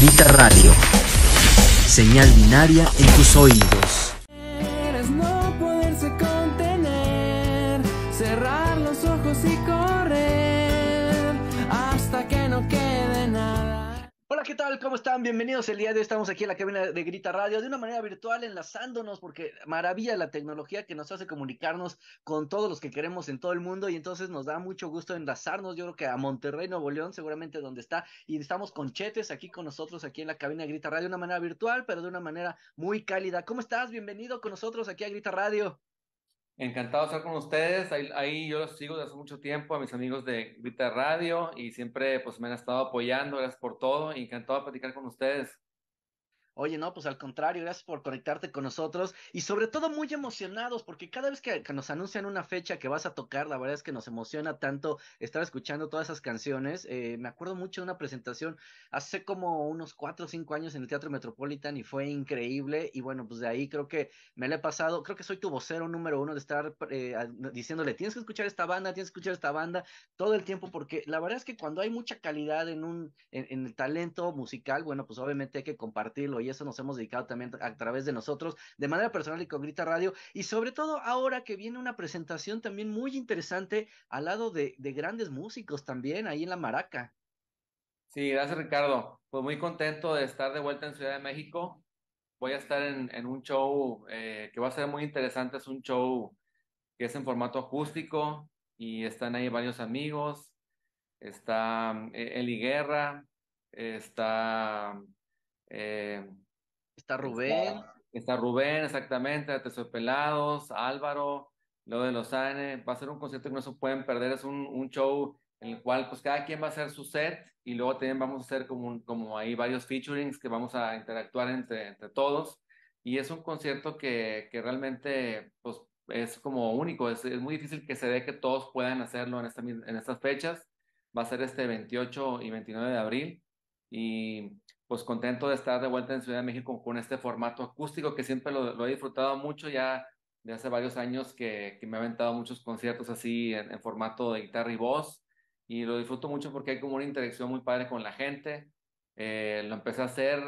Vita Radio. Señal binaria en tus oídos. ¿qué tal? ¿Cómo están? Bienvenidos. El día de hoy estamos aquí en la cabina de Grita Radio de una manera virtual, enlazándonos, porque maravilla la tecnología que nos hace comunicarnos con todos los que queremos en todo el mundo. Y entonces nos da mucho gusto enlazarnos, yo creo que a Monterrey, Nuevo León, seguramente donde está. Y estamos con Chetes aquí con nosotros, aquí en la cabina de Grita Radio, de una manera virtual, pero de una manera muy cálida. ¿Cómo estás? Bienvenido con nosotros aquí a Grita Radio. Encantado de estar con ustedes. Ahí, yo los sigo desde hace mucho tiempo, a mis amigos de Grita Radio, y siempre pues me han estado apoyando. Gracias por todo. Encantado de platicar con ustedes. Oye, no, pues al contrario, gracias por conectarte con nosotros y sobre todo muy emocionados, porque cada vez que, nos anuncian una fecha que vas a tocar, la verdad es que nos emociona tanto estar escuchando todas esas canciones. Eh, me acuerdo mucho de una presentación hace como unos cuatro o cinco años en el Teatro Metropolitan y fue increíble. Y bueno, pues de ahí creo que me la he pasado, creo que soy tu vocero número uno de estar eh, diciéndole, tienes que escuchar esta banda, tienes que escuchar esta banda todo el tiempo, porque la verdad es que cuando hay mucha calidad en, un, el talento musical, bueno, pues obviamente hay que compartirlo y eso nos hemos dedicado también a través de nosotros, de manera personal y con Grita Radio, y sobre todo ahora que viene una presentación también muy interesante al lado de, grandes músicos también, ahí en la Maraca. Sí, gracias Ricardo. Pues muy contento de estar de vuelta en Ciudad de México. Voy a estar en, un show eh, que va a ser muy interesante. Es un show que es en formato acústico y están ahí varios amigos. Está eh, Eli Guerra, está eh, está Rubén. Está, Rubén, exactamente, Pelados, Álvaro, lo de Lozane. Va a ser un concierto que no se pueden perder, es un, show en el cual pues cada quien va a hacer su set y luego también vamos a hacer como, como ahí varios featurings que vamos a interactuar entre, entre todos. Y es un concierto que, realmente pues, es como único, es, muy difícil que se dé que todos puedan hacerlo en estas fechas. Va a ser este 28 y 29 de abril y pues contento de estar de vuelta en Ciudad de México con este formato acústico que siempre lo, he disfrutado mucho ya de hace varios años que, me he aventado muchos conciertos así en, formato de guitarra y voz y lo disfruto mucho porque hay como una interacción muy padre con la gente. Eh, lo empecé a hacer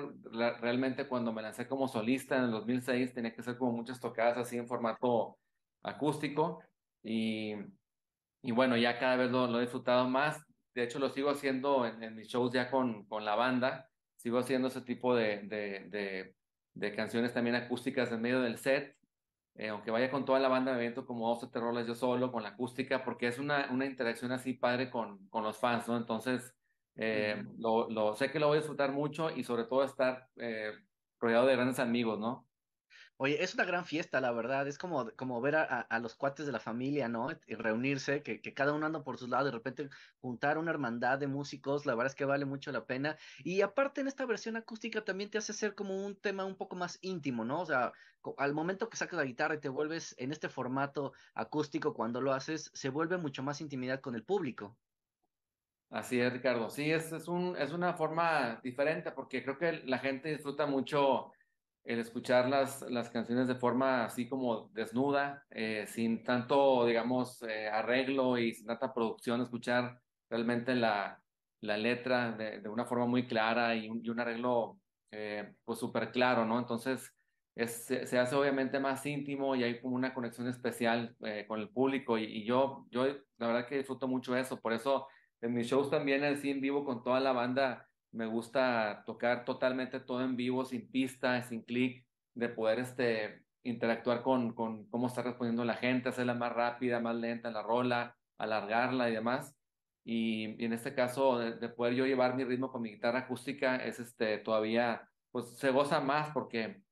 realmente cuando me lancé como solista en el 2006, tenía que hacer como muchas tocadas así en formato acústico y, bueno, ya cada vez lo he disfrutado más de hecho, lo sigo haciendo en, mis shows ya con, la banda. Sigo haciendo ese tipo de, canciones también acústicas en medio del set. Eh, aunque vaya con toda la banda, me evento como dos o yo solo con la acústica, porque es una, interacción así padre con, los fans, ¿no? Entonces, eh, lo, sé que lo voy a disfrutar mucho y sobre todo estar eh, rodeado de grandes amigos, ¿no? Oye, es una gran fiesta, la verdad. Es como, como ver a, los cuates de la familia, ¿no? Y reunirse, que, cada uno anda por sus lados, de repente juntar una hermandad de músicos, la verdad es que vale mucho la pena. Y aparte en esta versión acústica también te hace ser como un tema un poco más íntimo, ¿no? O sea, al momento que sacas la guitarra y te vuelves en este formato acústico, cuando lo haces, se vuelve mucho más intimidad con el público. Así es, Ricardo. Sí, es, un, es una forma diferente porque creo que la gente disfruta mucho el escuchar las, las canciones de forma así como desnuda, eh, sin tanto, digamos, eh, arreglo y sin tanta producción, escuchar realmente la, letra de, una forma muy clara y un, arreglo eh, pues súper claro, ¿no? Entonces se, hace obviamente más íntimo y hay como una conexión especial con el público y, yo, yo la verdad que disfruto mucho eso, por eso en mis shows también así en vivo con toda la banda me gusta tocar totalmente todo en vivo, sin pista, sin clic, de poder este, interactuar con, con cómo está respondiendo la gente, hacerla más rápida, más lenta la rola, alargarla y demás. Y, en este caso, de, poder yo llevar mi ritmo con mi guitarra acústica, es este, todavía, pues se goza más porque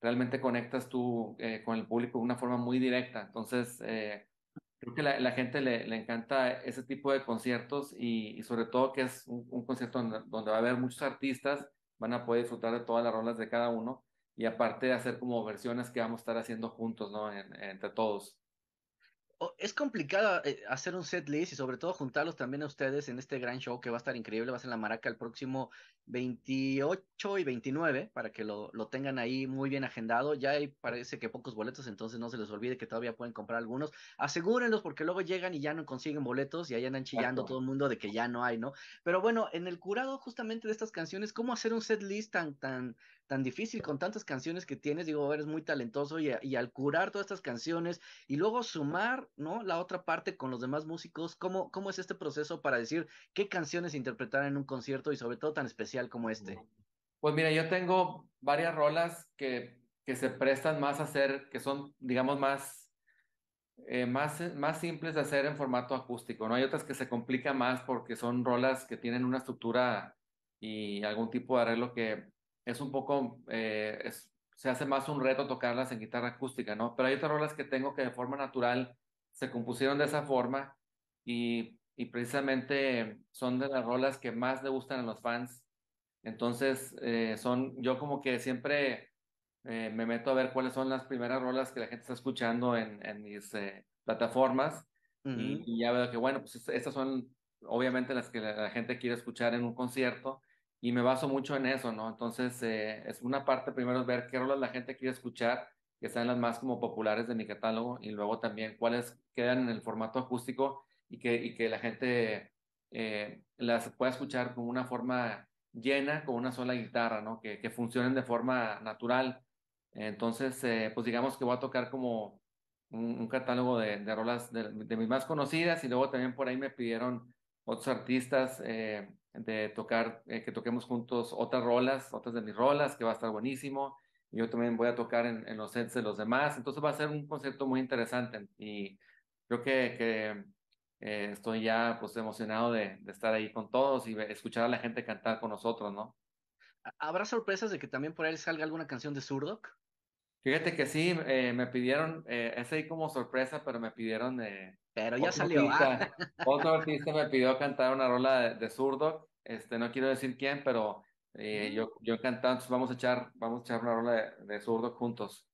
realmente conectas tú eh, con el público de una forma muy directa. Entonces, eh, creo que la, la gente le, encanta ese tipo de conciertos y, sobre todo que es un, concierto donde, va a haber muchos artistas, van a poder disfrutar de todas las rolas de cada uno y aparte de hacer como versiones que vamos a estar haciendo juntos, ¿no? entre todos. Es complicado eh, hacer un set list y sobre todo juntarlos también a ustedes en este gran show que va a estar increíble, va a ser la Maraca el próximo 28 y 29, para que lo, lo, tengan ahí muy bien agendado. Ya hay, parece que pocos boletos, entonces no se les olvide que todavía pueden comprar algunos. Asegúrenlos porque luego llegan y ya no consiguen boletos y ahí andan chillando todo el mundo de que ya no hay, ¿no? Pero bueno, en el curado justamente de estas canciones, ¿cómo hacer un set list tan, tan, tan difícil con tantas canciones que tienes? Digo, eres muy talentoso y, al curar todas estas canciones y luego sumar, ¿no? La otra parte con los demás músicos, ¿cómo, cómo es este proceso para decir qué canciones interpretar en un concierto y sobre todo tan especial? como este? Pues mira, yo tengo varias rolas que, que se prestan más a hacer, que son, digamos, más, eh, más, más simples de hacer en formato acústico, ¿no? Hay otras que se complican más porque son rolas que tienen una estructura y algún tipo de arreglo que es un poco, eh, se hace más un reto tocarlas en guitarra acústica, ¿no? Pero hay otras rolas que tengo que de forma natural se compusieron de esa forma y, y precisamente son de las rolas que más le gustan a los fans entonces, eh, son, yo como que siempre eh, me meto a ver cuáles son las primeras rolas que la gente está escuchando en, mis eh, plataformas y, ya veo que, bueno, pues estas son obviamente las que la, gente quiere escuchar en un concierto y me baso mucho en eso, ¿no? Entonces, es una parte primero ver qué rolas la gente quiere escuchar, que sean las más como populares de mi catálogo y luego también cuáles quedan en el formato acústico y que, y que la gente las pueda escuchar con una forma llena con una sola guitarra, ¿no? Que, que funcionen de forma natural. Entonces, eh, pues digamos que voy a tocar como un, catálogo de, de rolas de, mis más conocidas y luego también por ahí me pidieron otros artistas eh, de tocar, eh, que toquemos juntos otras rolas, otras de mis rolas, que va a estar buenísimo. Yo también voy a tocar en, los sets de los demás. Entonces va a ser un concierto muy interesante y creo que, que eh, estoy ya pues emocionado de, estar ahí con todos y escuchar a la gente cantar con nosotros, ¿no? ¿Habrá sorpresas de que también por ahí salga alguna canción de Zurdok? Fíjate que sí, eh, me pidieron, eh, es ahí como sorpresa, pero me pidieron... Eh, pero ya salió. ¿ah? Otro artista me pidió cantar una rola de, de este, no quiero decir quién, pero eh, mm. yo, yo encantado, entonces vamos a echar, vamos a echar una rola de, de juntos.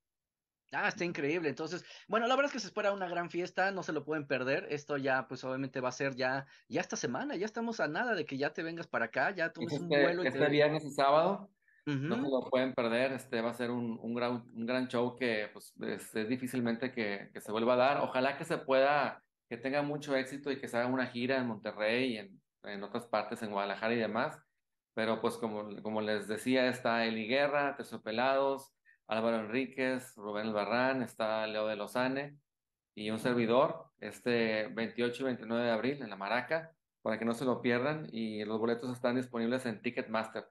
Ah, está increíble. Entonces, bueno, la verdad es que se espera una gran fiesta, no se lo pueden perder. Esto ya, pues obviamente va a ser ya, ya esta semana, ya estamos a nada de que ya te vengas para acá, ya tomes un vuelo. Este viernes y sábado, no se lo pueden perder. Este va a ser un, un, gran, un gran show que, pues, es difícilmente que, que, se vuelva a dar. Ojalá que se pueda, que tenga mucho éxito y que se haga una gira en Monterrey y en, en otras partes, en Guadalajara y demás. Pero, pues, como, como les decía, está Eli Guerra, tesopelados. Álvaro Enríquez, Rubén Barrán, está Leo de Lozane y un servidor este 28 y 29 de abril en la Maraca para que no se lo pierdan y los boletos están disponibles en Ticketmaster.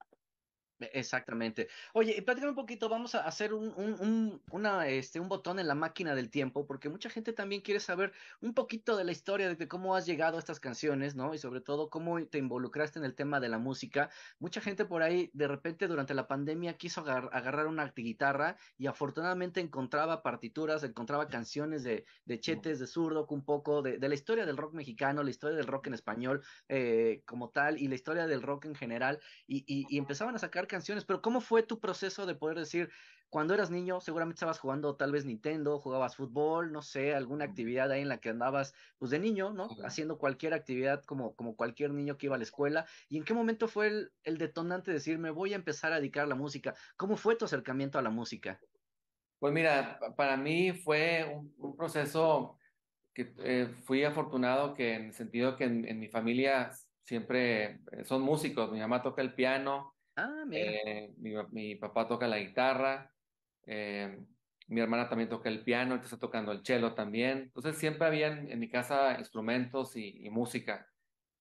E, exactamente. Oye, platícame un poquito, vamos a hacer un, un, un, una, este, un botón en la máquina del tiempo, porque mucha gente también quiere saber un poquito de la historia de cómo has llegado a estas canciones, ¿no? Y sobre todo, cómo te involucraste en el tema de la música. Mucha gente por ahí, de repente, durante la pandemia, quiso agarrar una guitarra y afortunadamente encontraba partituras, encontraba canciones de, de Chetes, de Zurdo, un poco de, la historia del rock mexicano, la historia del rock en español eh, como tal, y la historia del rock en general, y, y empezaban a sacar canciones, pero ¿cómo fue tu proceso de poder decir, cuando eras niño, seguramente estabas jugando tal vez Nintendo, jugabas fútbol, no sé, alguna actividad ahí en la que andabas, pues de niño, ¿no? Haciendo cualquier actividad como, como cualquier niño que iba a la escuela. ¿Y en qué momento fue el, detonante decir, me voy a empezar a dedicar a la música? ¿Cómo fue tu acercamiento a la música? Pues mira, para mí fue un, proceso que eh, fui afortunado que en el sentido que en, en mi familia siempre son músicos, mi mamá toca el piano, Ah, eh, mi, mi, papá toca la guitarra, eh, mi hermana también toca el piano, él está tocando el cello también. Entonces siempre había en, mi casa instrumentos y, música.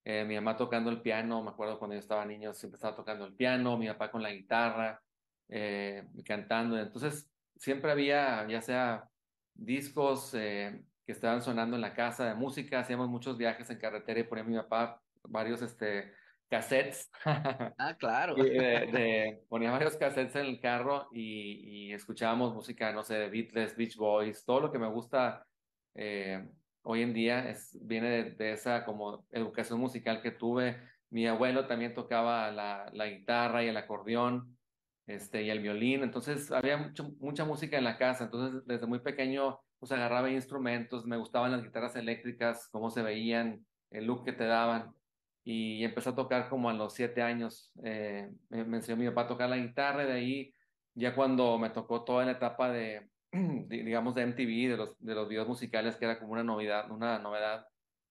Eh, mi mamá tocando el piano, me acuerdo cuando yo estaba niño, siempre estaba tocando el piano, mi papá con la guitarra, cantando. Entonces siempre había, ya sea discos que estaban sonando en la casa de música, hacíamos muchos viajes en carretera y ponía mi papá varios, este, cassettes. Ah, claro. de, ponía varios cassettes en el carro y, y, escuchábamos música, no sé, de Beatles, Beach Boys, todo lo que me gusta eh, hoy en día es, viene de, de, esa como educación musical que tuve. Mi abuelo también tocaba la, la guitarra y el acordeón este, y el violín, entonces había mucho, mucha música en la casa, entonces desde muy pequeño pues agarraba instrumentos, me gustaban las guitarras eléctricas, cómo se veían, el look que te daban y empecé a tocar como a los siete años. Eh, me, enseñó mi papá a tocar la guitarra y de ahí ya cuando me tocó toda la etapa de, digamos, de MTV, de los, de los videos musicales, que era como una novedad, una novedad.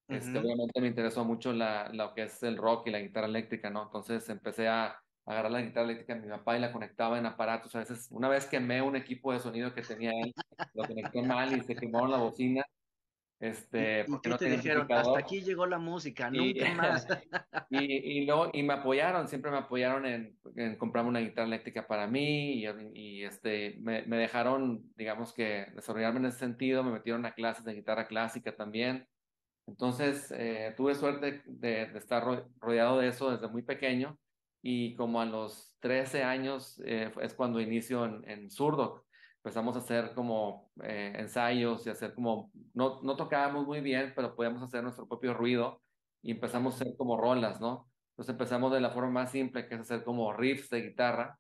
este, obviamente me interesó mucho la, lo que es el rock y la guitarra eléctrica, ¿no? Entonces empecé a, agarrar la guitarra eléctrica de mi papá y la conectaba en aparatos. A veces, una vez quemé un equipo de sonido que tenía él, lo conecté mal y se quemó la bocina. Este, ¿Y no te dijeron, hasta aquí llegó la música, nunca más. y, y, y me apoyaron, siempre me apoyaron en, en comprarme una guitarra eléctrica para mí y, y este, me, me, dejaron, digamos que, desarrollarme en ese sentido, me metieron a clases de guitarra clásica también. Entonces, eh, tuve suerte de, de, estar rodeado de eso desde muy pequeño y como a los 13 años eh, es cuando inicio en, en empezamos a hacer como eh, ensayos y hacer como, no, no tocábamos muy bien, pero podíamos hacer nuestro propio ruido y empezamos a hacer como rolas, ¿no? Entonces empezamos de la forma más simple, que es hacer como riffs de guitarra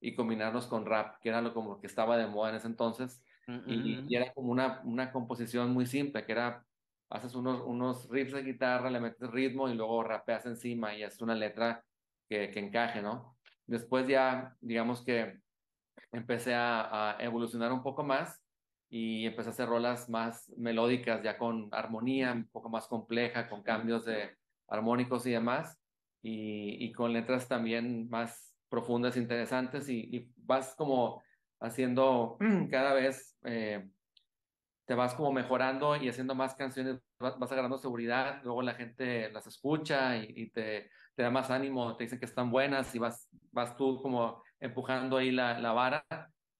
y combinarlos con rap, que era lo como que estaba de moda en ese entonces. Y, era como una, una composición muy simple, que era, haces unos, unos riffs de guitarra, le metes ritmo y luego rapeas encima y haces una letra que, que encaje, ¿no? Después ya, digamos que empecé a, a, evolucionar un poco más y empecé a hacer rolas más melódicas, ya con armonía un poco más compleja, con cambios de armónicos y demás, y, y con letras también más profundas, interesantes, y, vas como haciendo cada vez, eh, te vas como mejorando y haciendo más canciones, vas, agarrando seguridad, luego la gente las escucha y, y te, te da más ánimo, te dicen que están buenas y vas vas tú como empujando ahí la, la vara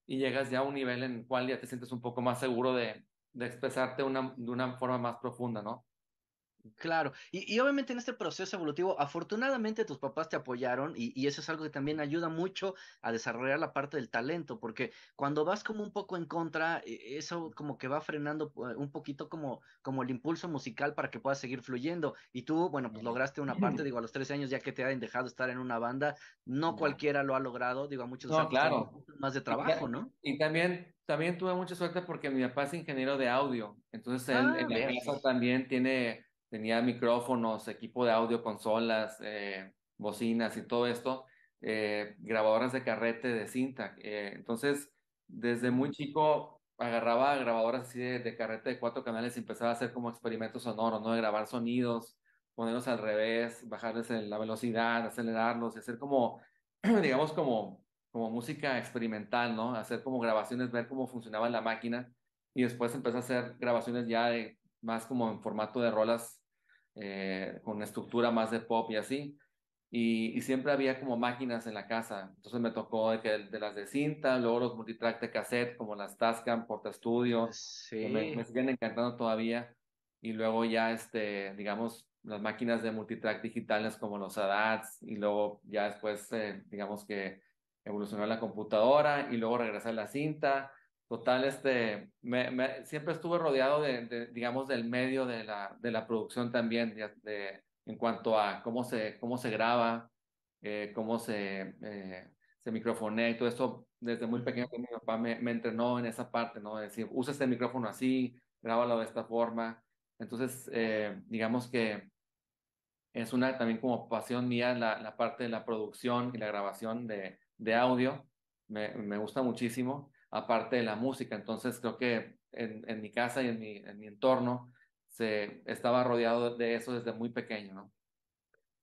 y llegas ya a un nivel en el cual ya te sientes un poco más seguro de, de expresarte una, de una forma más profunda, ¿no? Claro, y, y, obviamente en este proceso evolutivo, afortunadamente tus papás te apoyaron y, eso es algo que también ayuda mucho a desarrollar la parte del talento, porque cuando vas como un poco en contra, e, eso como que va frenando eh, un poquito como, como el impulso musical para que puedas seguir fluyendo. Y tú, bueno, pues lograste una parte, digo, a los tres años ya que te han dejado estar en una banda, no, cualquiera lo ha logrado, digo, a muchos no, claro. más de trabajo, ¿no? Y también también tuve mucha suerte porque mi papá es ingeniero de audio, entonces él, ah, en casa pues. también tiene tenía micrófonos, equipo de audio, consolas, eh, bocinas y todo esto, eh, grabadoras de carrete, de cinta. Eh, entonces, desde muy chico agarraba grabadoras así de, carrete de cuatro canales y empezaba a hacer como experimentos sonoros, ¿no? De grabar sonidos, ponerlos al revés, bajarles la velocidad, acelerarlos, y hacer como, digamos, como, como música experimental, ¿no? Hacer como grabaciones, ver cómo funcionaba la máquina y después empecé a hacer grabaciones ya de, más como en formato de rolas eh, con una estructura más de pop y así. Y, siempre había como máquinas en la casa. Entonces me tocó de, de las de cinta, luego los multitrack de cassette, como las Tascam, Porta Studio. Sí. Me, siguen encantando todavía. Y luego ya, este, digamos, las máquinas de multitrack digitales como los ADATs. Y luego ya después, eh, digamos que evolucionó la computadora y luego regresar a la cinta Total, este, siempre estuve rodeado de, digamos, del medio de la, de la producción también, de, en cuanto a cómo se, cómo se graba, eh, cómo se, eh, se microfonea y todo eso. Desde muy pequeño mi papá me, entrenó en esa parte, ¿no? Es decir, usa este micrófono así, grábalo de esta forma. Entonces, eh, digamos que es una también como pasión mía la, la parte de la producción y la grabación de, de audio. Me, me gusta muchísimo aparte de la música. Entonces creo que en, mi casa y en mi, entorno se estaba rodeado de eso desde muy pequeño, ¿no?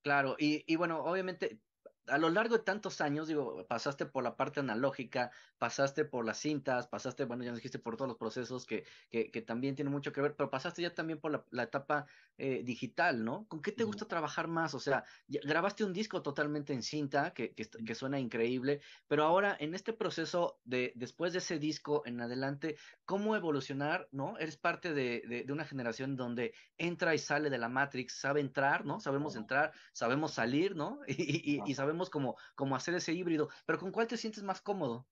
Claro, y, bueno, obviamente a lo largo de tantos años, digo, pasaste por la parte analógica, pasaste por las cintas, pasaste, bueno, ya nos dijiste por todos los procesos que, que, también tiene mucho que ver, pero pasaste ya también por la, etapa eh, digital, ¿no? ¿Con qué te gusta trabajar más? O sea, grabaste un disco totalmente en cinta, que, que, suena increíble, pero ahora en este proceso de después de ese disco en adelante, ¿cómo evolucionar, ¿no? Eres parte de, de, una generación donde entra y sale de la Matrix, sabe entrar, ¿no? Sabemos entrar, sabemos salir, ¿no? y sabemos como, como hacer ese híbrido, pero ¿con cuál te sientes más cómodo?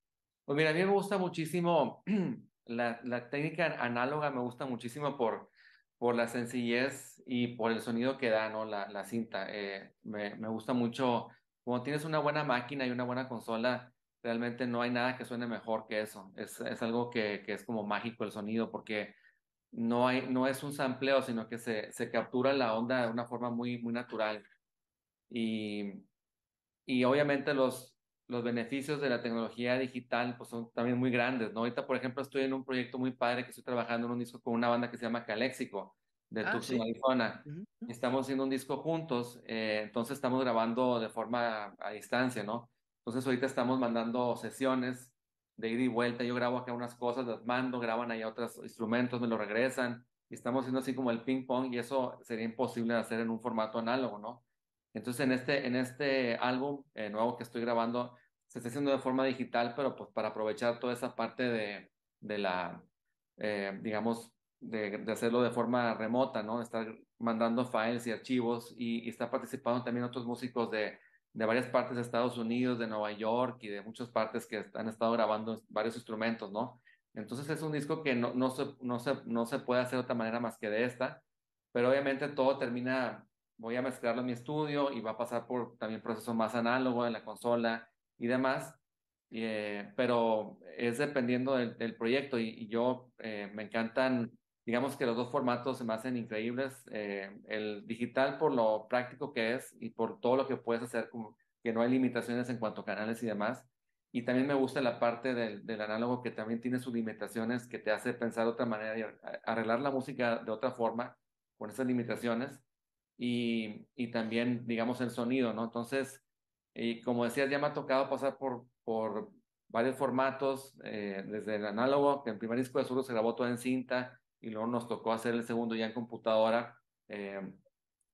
Pues mira, a mí me gusta muchísimo la, la técnica análoga, me gusta muchísimo por, por la sencillez y por el sonido que da ¿no? la, la cinta. Eh, me, me, gusta mucho, cuando tienes una buena máquina y una buena consola, realmente no hay nada que suene mejor que eso. Es, es algo que, que es como mágico el sonido porque no, hay, no es un sampleo, sino que se, se captura la onda de una forma muy, muy natural. Y y obviamente los, los beneficios de la tecnología digital pues son también muy grandes, ¿no? Ahorita, por ejemplo, estoy en un proyecto muy padre que estoy trabajando en un disco con una banda que se llama Caléxico, de ah, Tucson, Arizona. Estamos haciendo un disco juntos, eh, entonces estamos grabando de forma a, distancia, ¿no? Entonces ahorita estamos mandando sesiones de ida y vuelta, yo grabo acá unas cosas, las mando, graban ahí otros instrumentos, me lo regresan, y estamos haciendo así como el ping pong, y eso sería imposible hacer en un formato análogo, ¿no? Entonces, en este, en este álbum eh, nuevo que estoy grabando, se está haciendo de forma digital, pero pues para aprovechar toda esa parte de, la, eh, digamos, de, hacerlo de forma remota, ¿no? Estar mandando files y archivos y, está participando también otros músicos de, de, varias partes de Estados Unidos, de Nueva York y de muchas partes que han estado grabando varios instrumentos, ¿no? Entonces es un disco que no, se, no, se, no se puede hacer de otra manera más que de esta, pero obviamente todo termina voy a mezclarlo en mi estudio y va a pasar por también proceso más análogo en la consola y demás. Eh, pero es dependiendo del, proyecto y, yo eh, me encantan, digamos que los dos formatos se me hacen increíbles, eh, el digital por lo práctico que es y por todo lo que puedes hacer, que no hay limitaciones en cuanto a canales y demás. Y también me gusta la parte del, del análogo que también tiene sus limitaciones, que te hace pensar de otra manera y arreglar la música de otra forma con esas limitaciones y, y también, digamos, el sonido, ¿no? Entonces, y eh, como decías, ya me ha tocado pasar por, por varios formatos, eh, desde el análogo, que en primer disco de Zurdo se grabó todo en cinta, y luego nos tocó hacer el segundo ya en computadora. Eh,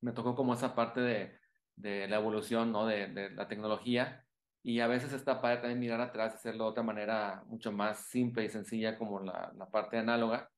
me tocó como esa parte de, de la evolución, ¿no? De, de, la tecnología. Y a veces está padre también mirar atrás y hacerlo de otra manera mucho más simple y sencilla como la, la parte análoga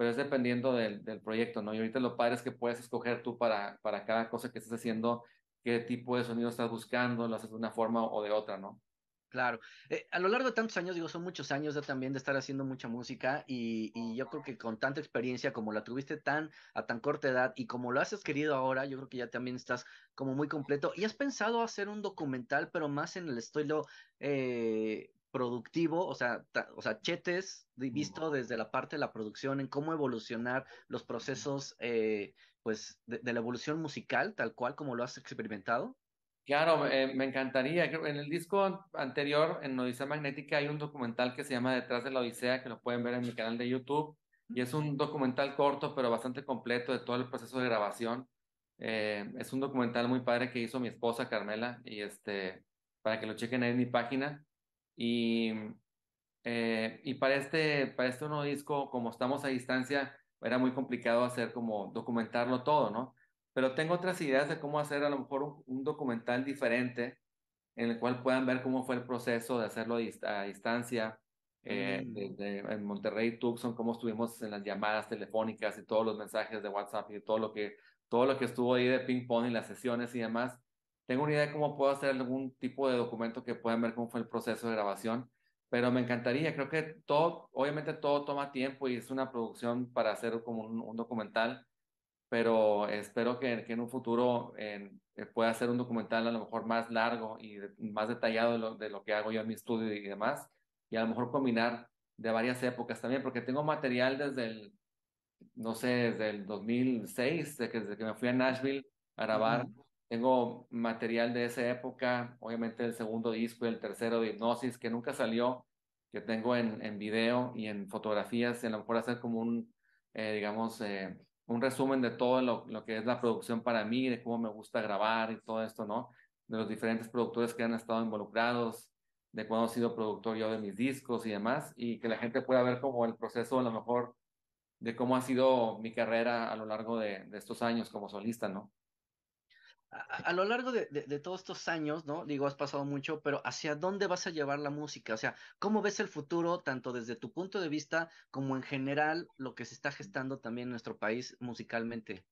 pero es dependiendo del, proyecto, ¿no? Y ahorita lo padre es que puedes escoger tú para, para cada cosa que estés haciendo, qué tipo de sonido estás buscando, lo haces de una forma o de otra, ¿no? Claro, eh, a lo largo de tantos años, digo, son muchos años ya también de estar haciendo mucha música y, yo creo que con tanta experiencia como la tuviste tan a tan corta edad y como lo has querido ahora, yo creo que ya también estás como muy completo y has pensado hacer un documental, pero más en el estilo eh, productivo, o sea, o sea, chetes visto desde la parte de la producción, en cómo evolucionar los procesos, eh, pues, de, la evolución musical, tal cual como lo has experimentado. Claro, eh, me encantaría. En el disco anterior, en Odisea Magnética, hay un documental que se llama Detrás de la Odisea, que lo pueden ver en mi canal de YouTube, y es un documental corto, pero bastante completo de todo el proceso de grabación. Eh, es un documental muy padre que hizo mi esposa Carmela, y este, para que lo chequen ahí en mi página y, eh, y para, este, para este nuevo disco, como estamos a distancia, era muy complicado hacer como documentarlo todo, ¿no? Pero tengo otras ideas de cómo hacer a lo mejor un, documental diferente en el cual puedan ver cómo fue el proceso de hacerlo a distancia, eh, mm. en Monterrey, Tucson, cómo estuvimos en las llamadas telefónicas y todos los mensajes de WhatsApp y todo lo que, todo lo que estuvo ahí de ping-pong y las sesiones y demás tengo una idea de cómo puedo hacer algún tipo de documento que puedan ver cómo fue el proceso de grabación, pero me encantaría, creo que todo, obviamente todo toma tiempo y es una producción para hacer como un, documental, pero espero que, en un futuro eh, pueda hacer un documental a lo mejor más largo y más detallado de lo, que hago yo en mi estudio y demás, y a lo mejor combinar de varias épocas también, porque tengo material desde el, no sé, desde el 2006, desde que, me fui a Nashville a grabar tengo material de esa época, obviamente el segundo disco y el tercero de Hipnosis, que nunca salió, que tengo en, en video y en fotografías, y a lo mejor hacer como un, eh, digamos, eh, un resumen de todo lo, lo, que es la producción para mí, de cómo me gusta grabar y todo esto, ¿no? De los diferentes productores que han estado involucrados, de cuándo he sido productor yo de mis discos y demás, y que la gente pueda ver como el proceso, a lo mejor, de cómo ha sido mi carrera a lo largo de, de estos años como solista, ¿no? a, lo largo de, todos estos años, ¿no? Digo, has pasado mucho, pero ¿hacia dónde vas a llevar la música? O sea, ¿cómo ves el futuro, tanto desde tu punto de vista como en general lo que se está gestando también en nuestro país musicalmente?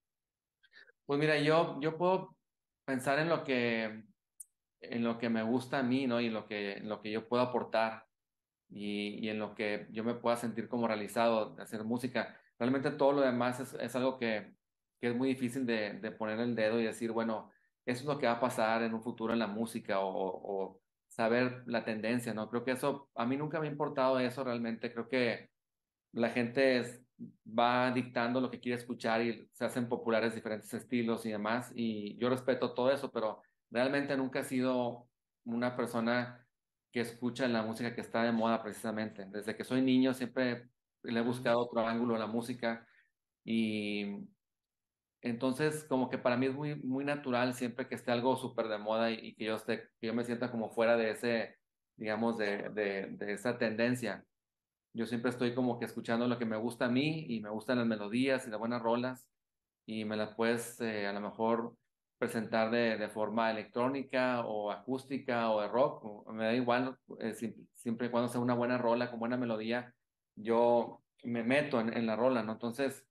Pues mira, yo, yo puedo pensar en lo que en lo que me gusta a mí, ¿no? Y en lo que, lo que yo puedo aportar y, en lo que yo me pueda sentir como realizado, hacer música. Realmente todo lo demás es algo que, que es muy difícil de, poner el dedo y decir, bueno, eso es lo que va a pasar en un futuro en la música o, saber la tendencia, ¿no? Creo que eso, a mí nunca me ha importado eso realmente, creo que la gente va dictando lo que quiere escuchar y se hacen populares diferentes estilos y demás, y yo respeto todo eso, pero realmente nunca he sido una persona que escucha la música que está de moda precisamente. Desde que soy niño siempre le he buscado otro ángulo a la música y entonces, como que para mí es muy, muy natural siempre que esté algo súper de moda y, que yo esté, yo me sienta como fuera de ese, digamos, de, de, esa tendencia. Yo siempre estoy como que escuchando lo que me gusta a mí y me gustan las melodías y las buenas rolas y me las puedes eh, a lo mejor presentar de, de, forma electrónica o acústica o de rock. Me da igual, eh, siempre y cuando sea una buena rola con buena melodía, yo me meto en, en la rola, ¿no? Entonces,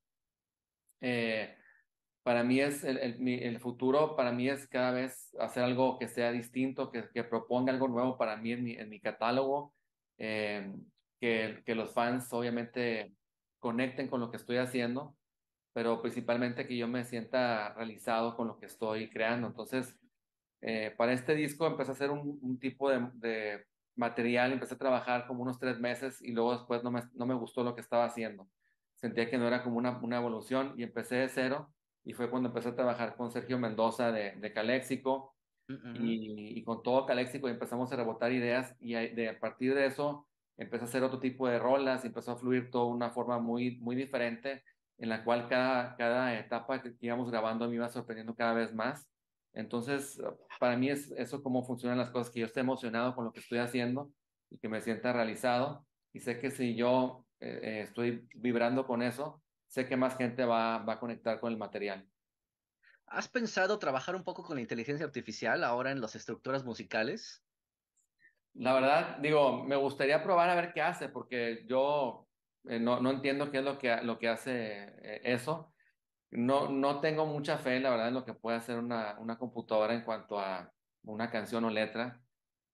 eh, para mí es el, el, futuro, para mí es cada vez hacer algo que sea distinto, que, que proponga algo nuevo para mí en mi, en mi catálogo, eh, que, que los fans obviamente conecten con lo que estoy haciendo, pero principalmente que yo me sienta realizado con lo que estoy creando. Entonces, eh, para este disco empecé a hacer un, tipo de, de, material, empecé a trabajar como unos tres meses y luego después no me, no me gustó lo que estaba haciendo. Sentía que no era como una, una evolución y empecé de cero y fue cuando empecé a trabajar con Sergio Mendoza de, de Caléxico mm, y, con todo Caléxico empezamos a rebotar ideas y a, de, a partir de eso empecé a hacer otro tipo de rolas y empezó a fluir todo una forma muy, muy diferente en la cual cada, cada etapa que íbamos grabando me iba sorprendiendo cada vez más. Entonces, para mí es eso cómo funcionan las cosas, que yo esté emocionado con lo que estoy haciendo y que me sienta realizado. Y sé que si yo eh, eh, estoy vibrando con eso, sé que más gente va, a conectar con el material. ¿Has pensado trabajar un poco con la inteligencia artificial ahora en las estructuras musicales? La verdad, digo, me gustaría probar a ver qué hace, porque yo eh, no, entiendo qué es lo que, lo que hace eh, eso. No, no tengo mucha fe, la verdad, en lo que puede hacer una, una computadora en cuanto a una canción o letra,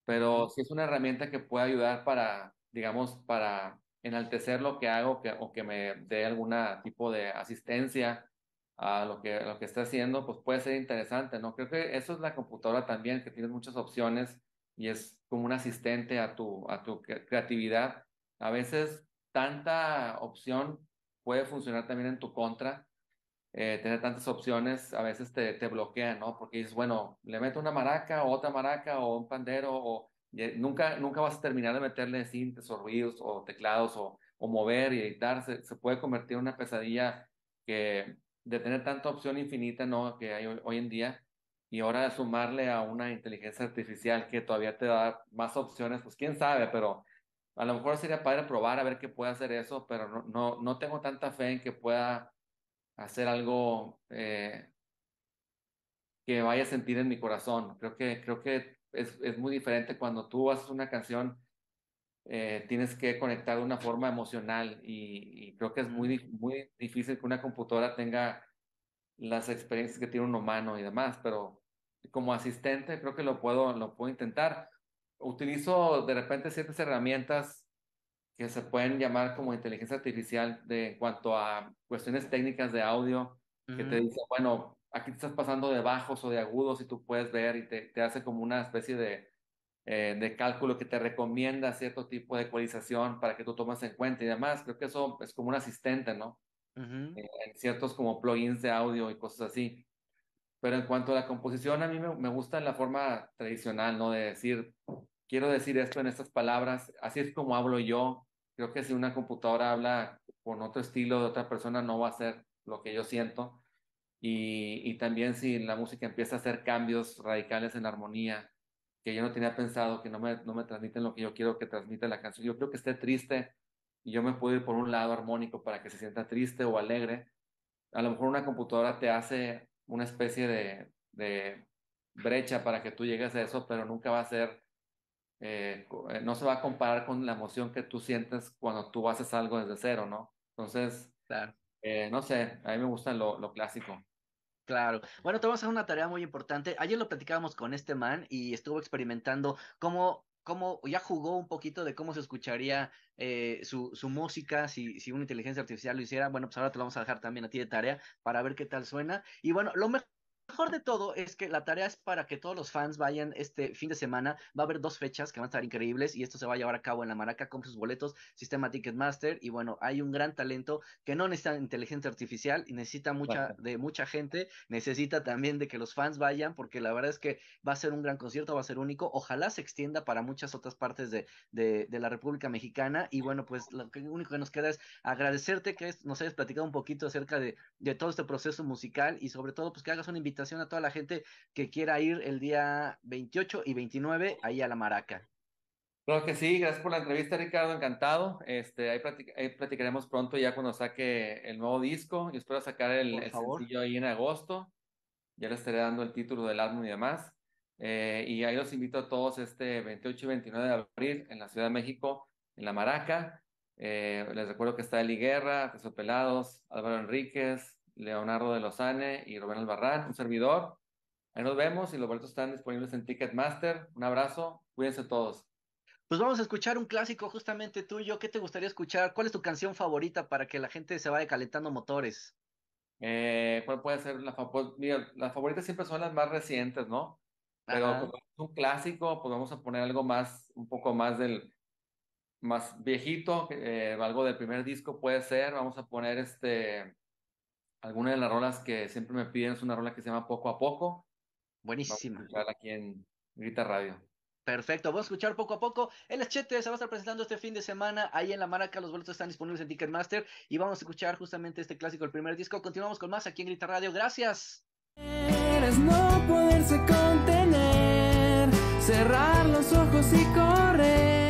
pero sí es una herramienta que puede ayudar para, digamos, para enaltecer lo que hago o que me dé algún tipo de asistencia a lo que, lo que esté haciendo, pues puede ser interesante, ¿no? Creo que eso es la computadora también, que tienes muchas opciones y es como un asistente a tu, a tu creatividad. A veces tanta opción puede funcionar también en tu contra. Eh, tener tantas opciones a veces te, te bloquea, ¿no? Porque dices, bueno, le meto una maraca o otra maraca o un pandero o Nunca, nunca vas a terminar de meterle cintas o ruidos o teclados o, mover y editar. Se, puede convertir en una pesadilla que de tener tanta opción infinita ¿no? que hay hoy, en día y ahora sumarle a una inteligencia artificial que todavía te da más opciones, pues quién sabe, pero a lo mejor sería padre probar a ver qué puede hacer eso, pero no, no, tengo tanta fe en que pueda hacer algo eh, que vaya a sentir en mi corazón. Creo que, creo que es, muy diferente cuando tú haces una canción, eh, tienes que conectar de una forma emocional y, creo que es muy, muy difícil que una computadora tenga las experiencias que tiene un humano y demás, pero como asistente creo que lo puedo, lo puedo intentar. Utilizo de repente ciertas herramientas que se pueden llamar como inteligencia artificial de en cuanto a cuestiones técnicas de audio, que te dicen, bueno, aquí te estás pasando de bajos o de agudos y tú puedes ver y te, te hace como una especie de, eh, de cálculo que te recomienda cierto tipo de ecualización para que tú tomes en cuenta y demás. Creo que eso es como un asistente, ¿no? en ciertos como plugins de audio y cosas así. Pero en cuanto a la composición, a mí me, me gusta la forma tradicional, ¿no? De decir, quiero decir esto en estas palabras, así es como hablo yo. Creo que si una computadora habla con otro estilo de otra persona, no va a ser lo que yo siento. Y, también si la música empieza a hacer cambios radicales en la armonía, que yo no tenía pensado, que no me, no me transmiten lo que yo quiero que transmita la canción. Yo creo que esté triste y yo me puedo ir por un lado armónico para que se sienta triste o alegre. A lo mejor una computadora te hace una especie de, de brecha para que tú llegues a eso, pero nunca va a ser, eh, eh, no se va a comparar con la emoción que tú sientes cuando tú haces algo desde cero, ¿no? Entonces, eh, no sé, a mí me gusta lo, lo clásico. Claro. Bueno, te vamos a hacer una tarea muy importante. Ayer lo platicábamos con este man y estuvo experimentando cómo, cómo ya jugó un poquito de cómo se escucharía eh, su, su, música si, si una inteligencia artificial lo hiciera. Bueno, pues ahora te lo vamos a dejar también a ti de tarea para ver qué tal suena. Y bueno, lo mejor mejor de todo es que la tarea es para que todos los fans vayan este fin de semana. Va a haber dos fechas que van a estar increíbles y esto se va a llevar a cabo en la Maraca con sus boletos, sistema Ticketmaster. Y bueno, hay un gran talento que no necesita inteligencia artificial y necesita mucha, de mucha gente. Necesita también de que los fans vayan porque la verdad es que va a ser un gran concierto, va a ser único. Ojalá se extienda para muchas otras partes de, de, la República Mexicana. Y bueno, pues lo único que nos queda es agradecerte que nos hayas platicado un poquito acerca de, de todo este proceso musical y sobre todo pues que hagas una invitación a toda la gente que quiera ir el día 28 y 29 ahí a la Maraca. Claro que sí, gracias por la entrevista, Ricardo, encantado. Este, ahí, platicaremos pronto ya cuando saque el nuevo disco. y espero sacar el, sencillo ahí en agosto. Ya le estaré dando el título del álbum y demás. Eh, y ahí los invito a todos este 28 y 29 de abril en la Ciudad de México, en La Maraca. Eh, les recuerdo que está Eli Guerra, Tesopelados, Pelados, Álvaro Enríquez, Leonardo de Lozane y Rubén Albarrán, un servidor. Ahí nos vemos y los boletos están disponibles en Ticketmaster. Un abrazo, cuídense todos. Pues vamos a escuchar un clásico justamente yo ¿Qué te gustaría escuchar? ¿Cuál es tu canción favorita para que la gente se vaya calentando motores? Eh, ¿Cuál puede ser la favorita? Pues, mira, las favoritas siempre son las más recientes, ¿no? Pero pues, un clásico, pues vamos a poner algo más, un poco más del, más viejito, eh, algo del primer disco puede ser. Vamos a poner este, alguna de las rolas que siempre me piden es una rola que se llama Poco a Poco. Buenísima. a aquí en Grita Radio. Perfecto, vamos a escuchar poco a poco. El chete se va a estar presentando este fin de semana ahí en la Maraca. Los boletos están disponibles en Ticketmaster y vamos a escuchar justamente este clásico, el primer disco. Continuamos con más aquí en Grita Radio. Gracias. Eres no poderse contener, cerrar los ojos y correr.